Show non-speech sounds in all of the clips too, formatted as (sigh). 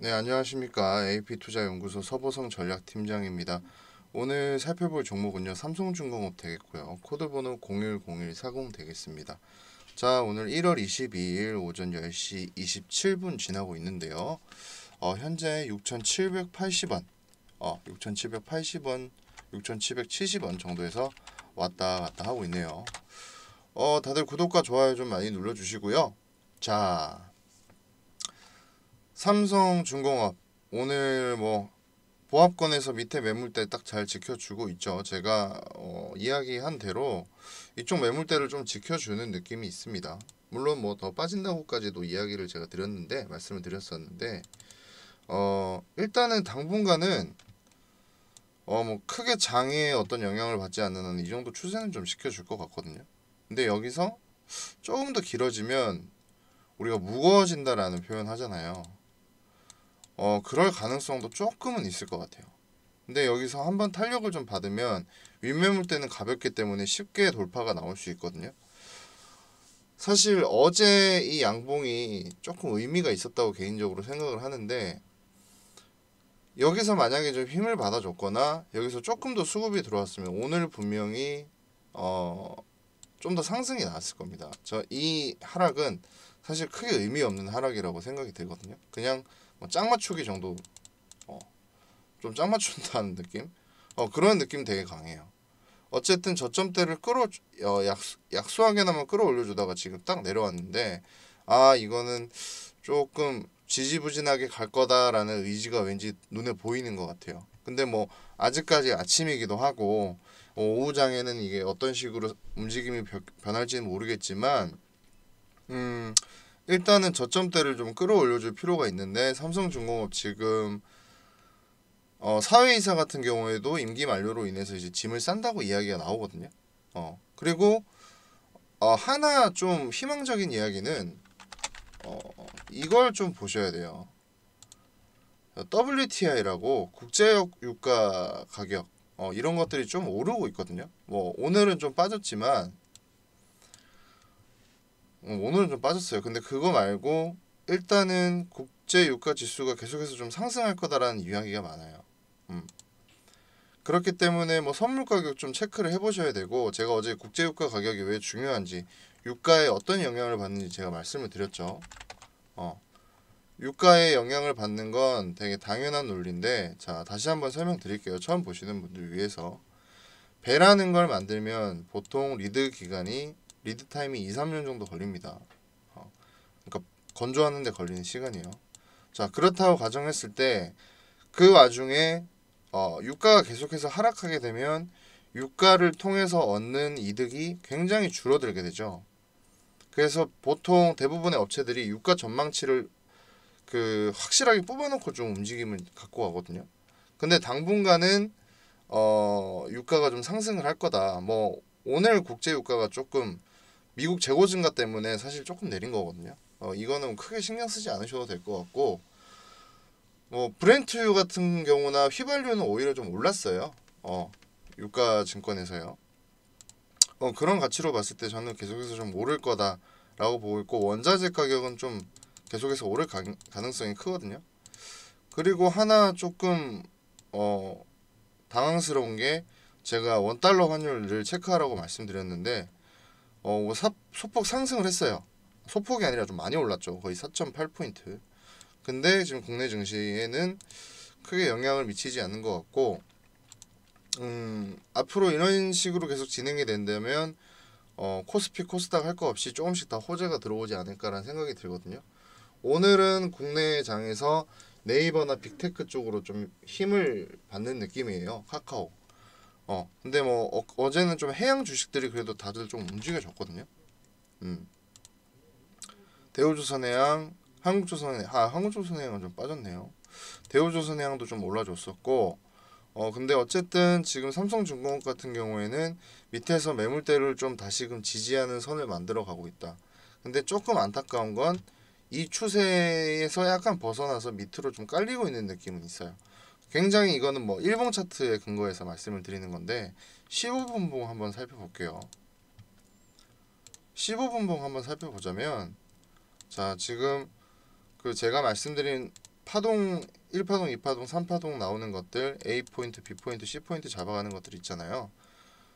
네, 안녕하십니까. AP투자연구소 서보성 전략팀장입니다. 오늘 살펴볼 종목은요. 삼성중공업 되겠고요. 코드번호 010140 되겠습니다. 자, 오늘 1월 22일 오전 10시 27분 지나고 있는데요. 어, 현재 6,780원, 어, 6,780원, 6,770원 정도에서 왔다 갔다 하고 있네요. 어, 다들 구독과 좋아요 좀 많이 눌러주시고요. 자, 삼성중공업 오늘 뭐 보합권에서 밑에 매물대 딱 잘 지켜주고 있죠. 제가 어, 이야기한 대로 이쪽 매물대를 좀 지켜주는 느낌이 있습니다. 물론 뭐 더 빠진다고까지도 이야기를 제가 드렸는데 말씀을 드렸었는데 어, 일단은 당분간은 어, 뭐 크게 장에 어떤 영향을 받지 않는 한 이 정도 추세는 좀시켜줄것 같거든요. 근데 여기서 조금 더 길어지면 우리가 무거워진다라는 표현 하잖아요. 어, 그럴 가능성도 조금은 있을 것 같아요. 근데 여기서 한번 탄력을 좀 받으면 윗매물 때는 가볍기 때문에 쉽게 돌파가 나올 수 있거든요. 사실 어제 이 양봉이 조금 의미가 있었다고 개인적으로 생각을 하는데 여기서 만약에 좀 힘을 받아줬거나 여기서 조금 더 수급이 들어왔으면 오늘 분명히 어, 좀 더 상승이 나왔을 겁니다. 저 이 하락은 사실 크게 의미 없는 하락이라고 생각이 들거든요. 그냥 짱 뭐 맞추기 정도 어, 좀짱 맞춘다는 느낌? 어, 그런 느낌 되게 강해요. 어쨌든 저점대를 끌어 어, 약수, 약수하게나마 끌어올려주다가 지금 딱 내려왔는데 아 이거는 조금 지지부진하게 갈 거다라는 의지가 왠지 눈에 보이는 것 같아요. 근데 뭐 아직까지 아침이기도 하고 어, 오후장에는 이게 어떤 식으로 움직임이 변할지는 모르겠지만 음 일단은 저점대를 좀 끌어올려줄 필요가 있는데 삼성중공업 지금 어, 사회이사 같은 경우에도 임기 만료로 인해서 이제 짐을 싼다고 이야기가 나오거든요. 어, 그리고 어, 하나 좀 희망적인 이야기는 어, 이걸 좀 보셔야 돼요. WTI라고 국제역 유가 가격 어, 이런 것들이 좀 오르고 있거든요. 뭐 오늘은 좀 빠졌지만 어, 오늘은 좀 빠졌어요. 근데 그거 말고 일단은 국제 유가 지수가 계속해서 좀 상승할 거다라는 이야기가 많아요. 음. 그렇기 때문에 뭐 선물 가격 좀 체크를 해보셔야 되고 제가 어제 국제 유가 가격이 왜 중요한지 유가에 어떤 영향을 받는지 제가 말씀을 드렸죠. 어. 유가에 영향을 받는 건 되게 당연한 논리인데 자 다시 한번 설명드릴게요. 처음 보시는 분들 위해서 배라는 걸 만들면 보통 리드 기간이 리드 타임이 2, 3년 정도 걸립니다. 어, 그러니까 건조하는데 걸리는 시간이요. 에자 그렇다고 가정했을 때 그 와중에 어, 유가가 계속해서 하락하게 되면 유가를 통해서 얻는 이득이 굉장히 줄어들게 되죠. 그래서 보통 대부분의 업체들이 유가 전망치를 그 확실하게 뽑아놓고 좀 움직임을 갖고 가거든요. 근데 당분간은 어 유가가 좀 상승을 할 거다. 뭐 오늘 국제 유가가 조금 미국 재고 증가 때문에 사실 조금 내린 거거든요. 어, 이거는 크게 신경 쓰지 않으셔도 될 것 같고 뭐 브렌트유 같은 경우나 휘발유는 오히려 좀 올랐어요. 어, 유가 증권에서요. 어, 그런 가치로 봤을 때 저는 계속해서 좀 오를 거다라고 보고 있고 원자재 가격은 좀 계속해서 오를 가, 가능성이 크거든요. 그리고 하나 조금 어, 당황스러운 게 제가 원달러 환율을 체크하라고 말씀드렸는데 어, 뭐 사, 소폭 상승을 했어요. 소폭이 아니라 좀 많이 올랐죠. 거의 4.8포인트. 근데 지금 국내 증시에는 크게 영향을 미치지 않는 것 같고 음, 앞으로 이런 식으로 계속 진행이 된다면 어, 코스피 코스닥 할 거 없이 조금씩 다 호재가 들어오지 않을까라는 생각이 들거든요. 오늘은 국내 장에서 네이버나 빅테크 쪽으로 좀 힘을 받는 느낌이에요. 카카오. 어 근데 뭐 어, 제는좀 해양 주식들이 그래도 다들 좀 움직여졌거든요. 음 대우조선해양, 한국조선해양, 아 한국조선해양은 좀 빠졌네요. 대우조선해양도 좀 올라줬었고 어 근데 어쨌든 지금 삼성중공업 같은 경우에는 밑에서 매물대를 좀 다시금 지지하는 선을 만들어 가고 있다. 근데 조금 안타까운 건 이 추세에서 약간 벗어나서 밑으로 좀 깔리고 있는 느낌은 있어요. 굉장히 이거는 뭐 일봉 차트에 근거해서 말씀을 드리는 건데 15분봉 한번 살펴볼게요. 15분봉 한번 살펴보자면 자 지금 그 제가 말씀드린 파동 1파동, 2파동, 3파동 나오는 것들 A포인트, B포인트, C포인트 잡아가는 것들 있잖아요.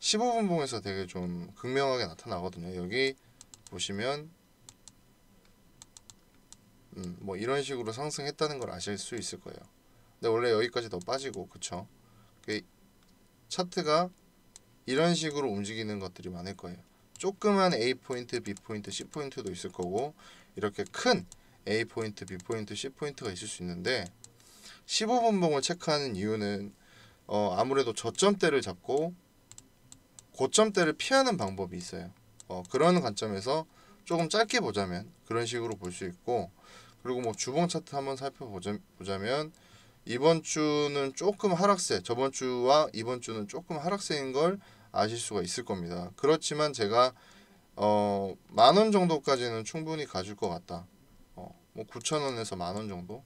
15분봉에서 되게 좀 극명하게 나타나거든요. 여기 보시면 음, 뭐 이런 식으로 상승했다는 걸 아실 수 있을 거예요. 근데 원래 여기까지 더 빠지고 그쵸 그 차트가 이런 식으로 움직이는 것들이 많을 거예요 조그만 A 포인트, B 포인트, C 포인트도 있을 거고 이렇게 큰 A 포인트, B 포인트, C 포인트가 있을 수 있는데 15분봉을 체크하는 이유는 어, 아무래도 저점대를 잡고 고점대를 피하는 방법이 있어요. 어, 그런 관점에서 조금 짧게 보자면 그런 식으로 볼 수 있고 그리고 뭐 주봉 차트 한번 살펴보자면 이번 주는 조금 하락세, 저번 주와 이번 주는 조금 하락세인 걸 아실 수가 있을 겁니다. 그렇지만 제가 어, 만 원 정도까지는 충분히 가질 것 같다. 어, 뭐 9천 원에서 만 원 정도?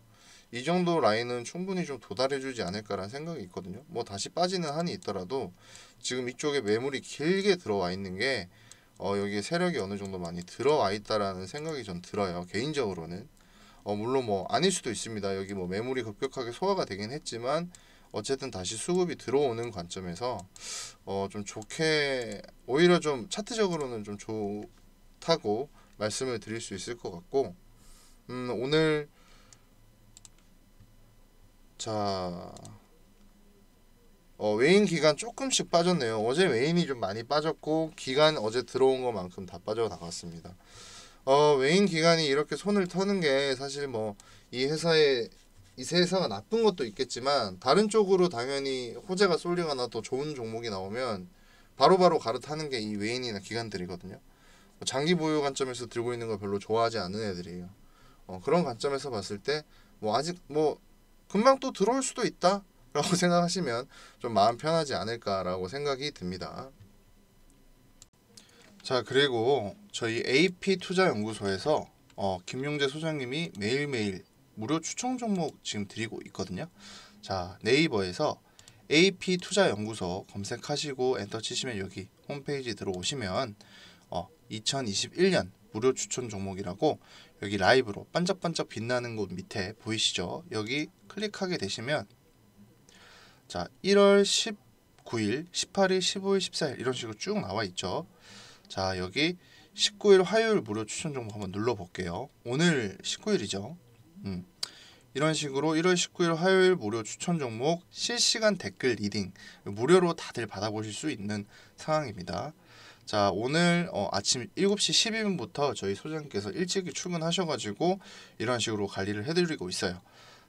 이 정도 라인은 충분히 좀 도달해주지 않을까라는 생각이 있거든요. 뭐 다시 빠지는 한이 있더라도 지금 이쪽에 매물이 길게 들어와 있는 게 어, 여기에 세력이 어느 정도 많이 들어와 있다라는 생각이 좀 들어요. 개인적으로는. 어 물론 뭐 아닐 수도 있습니다. 여기 뭐 매물이 급격하게 소화가 되긴 했지만 어쨌든 다시 수급이 들어오는 관점에서 어 좀 좋게 오히려 좀 차트적으로는 좀 좋다고 말씀을 드릴 수 있을 것 같고 음 오늘 자 어, 외인 기간 조금씩 빠졌네요. 어제 외인이 좀 많이 빠졌고 기간 어제 들어온 것만큼 다 빠져나갔습니다. 어, 외인 기관이 이렇게 손을 터는 게 사실 뭐 이회사에 이세 회사가 나쁜 것도 있겠지만 다른 쪽으로 당연히 호재가 쏠리거나 더 좋은 종목이 나오면 바로바로 갈아타는 게 이 외인이나 기관들이거든요. 뭐 장기 보유 관점에서 들고 있는 걸 별로 좋아하지 않는 애들이에요. 어, 그런 관점에서 봤을 때 뭐 아직 뭐 금방 또 들어올 수도 있다라고 (laughs) 생각하시면 좀 마음 편하지 않을까라고 생각이 듭니다. 자 그리고 저희 AP투자연구소에서 어, 김용재 소장님이 매일매일 무료 추천 종목 지금 드리고 있거든요. 자 네이버에서 AP투자연구소 검색하시고 엔터 치시면 여기 홈페이지 들어오시면 어, 2021년 무료 추천 종목이라고 여기 라이브로 반짝반짝 빛나는 곳 밑에 보이시죠? 여기 클릭하게 되시면 자 1월 19일, 18일, 15일, 14일 이런 식으로 쭉 나와 있죠. 자 여기 19일 화요일 무료 추천 정보 한번 눌러볼게요. 오늘 19일이죠. 음. 이런 식으로 1월 19일 화요일 무료 추천 종목 실시간 댓글 리딩 무료로 다들 받아보실 수 있는 상황입니다. 자 오늘 어, 아침 7시 12분부터 저희 소장님께서 일찍 이 출근하셔가지고 이런 식으로 관리를 해드리고 있어요.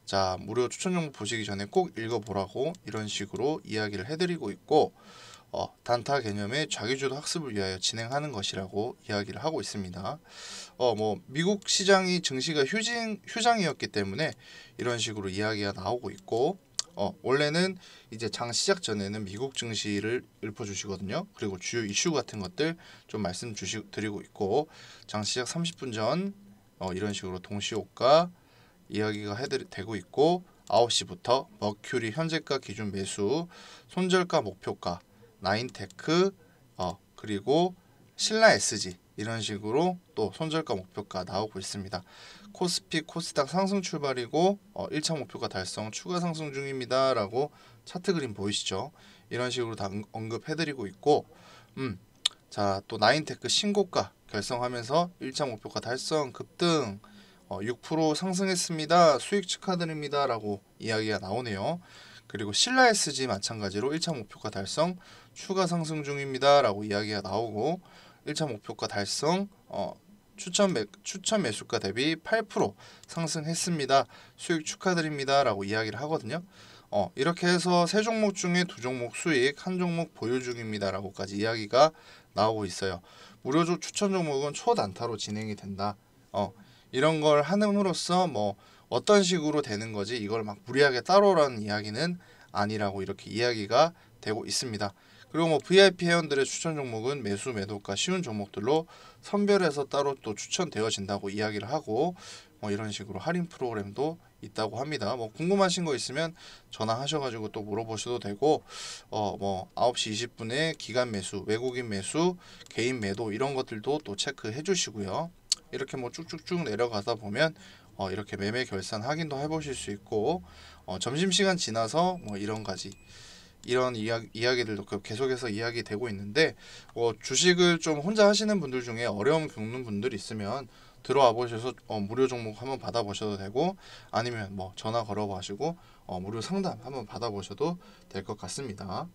자 무료 추천 종목 보시기 전에 꼭 읽어보라고 이런 식으로 이야기를 해드리고 있고 어, 단타 개념의 자기주도 학습을 위하여 진행하는 것이라고 이야기를 하고 있습니다. 어, 뭐 미국 시장이 증시가 휴진, 휴장이었기 때문에 이런 식으로 이야기가 나오고 있고 어, 원래는 이제 장 시작 전에는 미국 증시를 읊어주시거든요. 그리고 주요 이슈 같은 것들 좀 말씀 주시 드리고 있고 장 시작 30분 전 어, 이런 식으로 동시호가 이야기가 해드리, 되고 있고 9시부터 머큐리 현재가 기준 매수 손절가 목표가 나인테크 어, 그리고 신라 SG 이런 식으로 또 손절가 목표가 나오고 있습니다. 코스피 코스닥 상승 출발이고 어, 1차 목표가 달성 추가 상승 중입니다 라고 차트 그림 보이시죠 이런 식으로 언급해 드리고 있고 음, 자 또 나인테크 신고가 결성하면서 1차 목표가 달성 급등 어, 6% 상승했습니다 수익 축하드립니다 라고 이야기가 나오네요 그리고 신라 SG 마찬가지로 1차 목표가 달성 추가 상승 중입니다 라고 이야기가 나오고 1차 목표가 달성 어, 추천, 매, 추천 매수가 대비 8% 상승했습니다. 수익 축하드립니다. 라고 이야기를 하거든요. 어, 이렇게 해서 세 종목 중에 두 종목 수익, 한 종목 보유 중입니다. 라고까지 이야기가 나오고 있어요. 무료 추천 종목은 초단타로 진행이 된다. 어, 이런 걸하는으로써뭐 어떤 식으로 되는 거지 이걸 막 무리하게 따로라는 이야기는 아니라고 이렇게 이야기가 되고 있습니다. 그리고 뭐 VIP 회원들의 추천 종목은 매수 매도가 쉬운 종목들로 선별해서 따로 또 추천되어진다고 이야기를 하고 뭐 이런 식으로 할인 프로그램도 있다고 합니다. 뭐 궁금하신 거 있으면 전화하셔가지고 또 물어보셔도 되고 어 뭐 9시 20분에 기간 매수, 외국인 매수, 개인 매도 이런 것들도 또 체크해 주시고요. 이렇게 뭐 쭉쭉쭉 내려가다 보면 어, 이렇게 매매 결산 확인도 해보실 수 있고 어, 점심시간 지나서 뭐 이런 가지 이런 이야, 이야기들도 그 계속해서 이야기되고 있는데 어, 주식을 좀 혼자 하시는 분들 중에 어려움 겪는 분들 있으면 들어와 보셔서 어, 무료 종목 한번 받아보셔도 되고 아니면 뭐 전화 걸어가시고 어, 무료 상담 한번 받아보셔도 될 것 같습니다.